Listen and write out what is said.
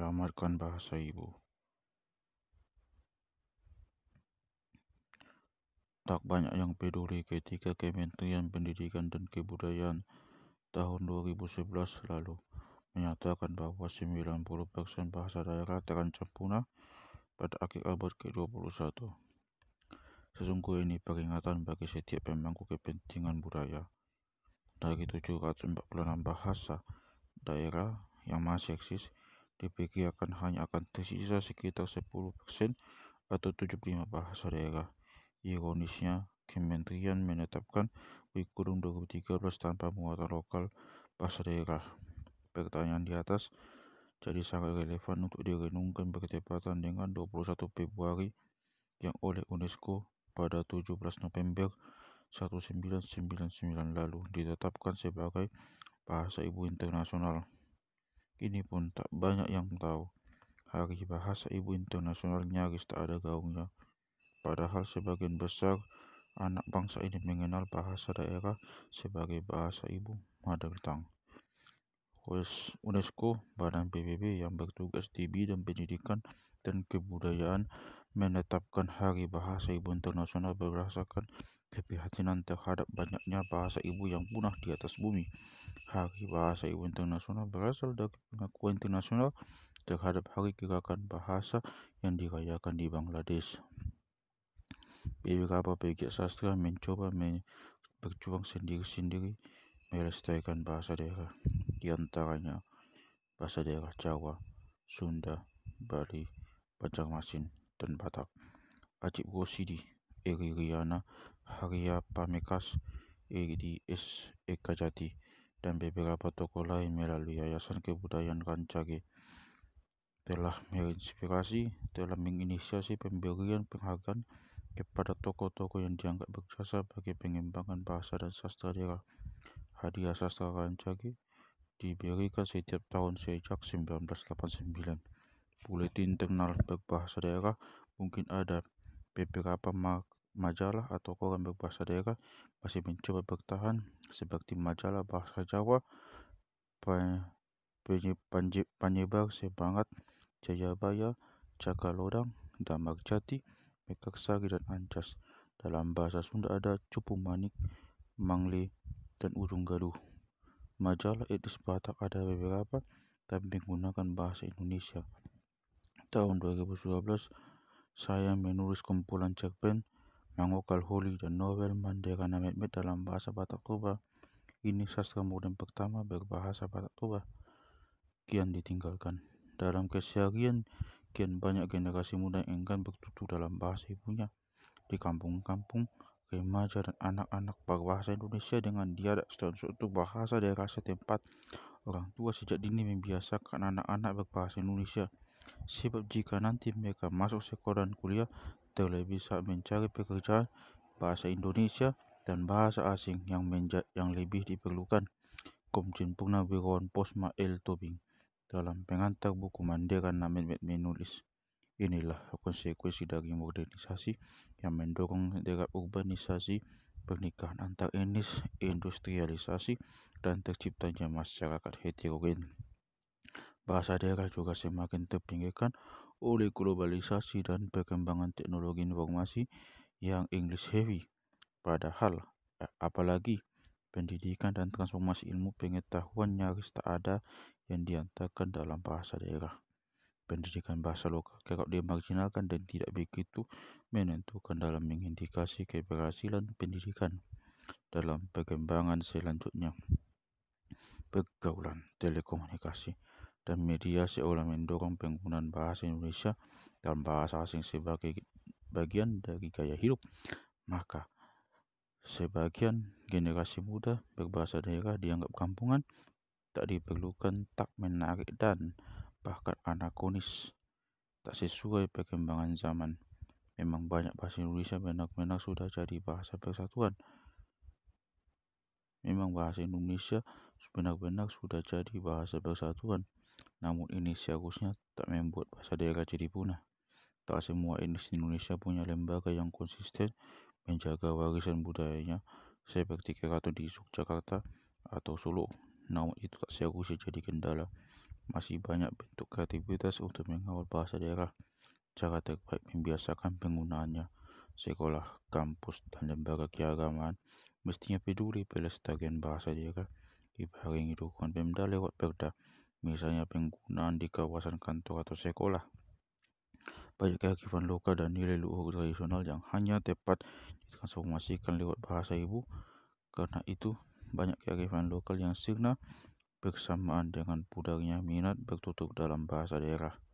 menyelamatkan Bahasa Ibu. Tak banyak yang peduli ketika Kementerian Pendidikan dan Kebudayaan tahun 2011 lalu menyatakan bahwa 90% bahasa daerah terancam punah pada akhir abad ke-21. Sesungguhnya ini peringatan bagi setiap pemangku kepentingan budaya dari 746 bahasa daerah yang masih eksis akan hanya akan tersisa sekitar 10% atau 75 bahasa daerah. Ironisnya, Kementerian menetapkan kurikulum 2013 tanpa muatan lokal bahasa daerah. Pertanyaan di atas jadi sangat relevan untuk direnungkan bertepatan dengan 21 Februari yang oleh UNESCO pada 17 November 1999 lalu ditetapkan sebagai bahasa ibu internasional. Ini pun tak banyak yang tahu. Hari Bahasa Ibu Internasional nyaris tak ada gaungnya. Padahal sebagian besar anak bangsa ini mengenal bahasa daerah sebagai bahasa ibu mother tongue. UNESCO, badan PBB yang bertugas di bidang pendidikan dan kebudayaan, menetapkan Hari Bahasa Ibu Internasional berdasarkan keprihatinan terhadap banyaknya bahasa ibu yang punah di atas bumi. Hari Bahasa Ibu Internasional berasal dari pengakuan internasional terhadap Hari Gerakan Bahasa yang dirayakan di Bangladesh. Beberapa pegiat sastra mencoba men berjuang sendiri-sendiri melestarikan bahasa daerah, di antaranya bahasa daerah Jawa, Sunda, Bali, Banjarmasin, dan Batak. Ajib Rosidi Iriana Pamikas Ids Eka Jati dan beberapa tokoh lain melalui Yayasan Kebudayaan Rancage telah menginspirasi, telah menginisiasi pemberian penghargaan kepada tokoh-tokoh yang dianggap berjasa bagi pengembangan bahasa dan sastra daerah. Hadiah sastra Rancage diberikan setiap tahun sejak 1989. Buletin internal berbahasa daerah mungkin ada beberapa majalah atau koran berbahasa daerah masih mencoba bertahan seperti majalah bahasa Jawa penyebar semangat Jayabaya, Cakalodang, Damar Jati, Mekarsari, dan Ancas. Dalam bahasa Sunda ada Cupu Manik, Mangli, dan Ujung Gaduh. Majalah etnis Batak ada beberapa, tapi menggunakan bahasa Indonesia. Tahun 2012, saya menulis kumpulan cerpen lokal holy dan novel Mandera Namet dalam bahasa Batak Toba. Ini sastra modern pertama berbahasa Batak Toba. Kian ditinggalkan. Dalam keseharian, kian banyak generasi muda yang enggan bertutur dalam bahasa ibunya. Di kampung-kampung, remaja dan anak-anak berbahasa Indonesia dengan dialek dan suatu bahasa daerah setempat. Orang tua sejak dini membiasakan anak-anak berbahasa Indonesia. Sebab jika nanti mereka masuk sekolah dan kuliah, terlebih bisa mencari pekerjaan, bahasa Indonesia dan bahasa asing yang menjadi yang lebih diperlukan. Komjen Purna Wirawan Posma L. Tobing dalam pengantar buku Mandiran Named menulis. Inilah konsekuensi dari modernisasi yang mendorong derap urbanisasi, pernikahan antar etnis, industrialisasi, dan terciptanya masyarakat heterogen. Bahasa daerah juga semakin terpinggirkan oleh globalisasi dan perkembangan teknologi informasi yang English heavy. Padahal, apalagi pendidikan dan transformasi ilmu pengetahuan nyaris tak ada yang diantarkan dalam bahasa daerah. Pendidikan bahasa lokal kerap dimarginalkan dan tidak begitu menentukan dalam mengindikasi keberhasilan pendidikan dalam perkembangan selanjutnya. Pergaulan telekomunikasi dan media seolah mendorong penggunaan bahasa Indonesia dan bahasa asing sebagai bagian dari gaya hidup, maka sebagian generasi muda berbahasa daerah dianggap kampungan, tak diperlukan, tak menarik dan bahkan anakonis, tak sesuai perkembangan zaman. Memang banyak bahasa Indonesia benar-benar sudah jadi bahasa persatuan. Memang bahasa Indonesia benar-benar sudah jadi bahasa persatuan. Namun ini seharusnya tak membuat bahasa daerah jadi punah. Tak semua etnis Indonesia punya lembaga yang konsisten menjaga warisan budayanya seperti keraton di Yogyakarta atau Solo. Namun itu tak seharusnya jadi kendala. Masih banyak bentuk kreativitas untuk mengawal bahasa daerah. Cara terbaik membiasakan penggunaannya. Sekolah, kampus, dan lembaga keagamaan mestinya peduli pelestarian bahasa daerah dibarengi dukungan Pemda lewat Perda misalnya penggunaan di kawasan kantor atau sekolah. Banyak kearifan lokal dan nilai luhur tradisional yang hanya tepat ditransformasikan lewat bahasa ibu. Karena itu, banyak kearifan lokal yang sirna bersamaan dengan pudarnya minat bertutur dalam bahasa daerah.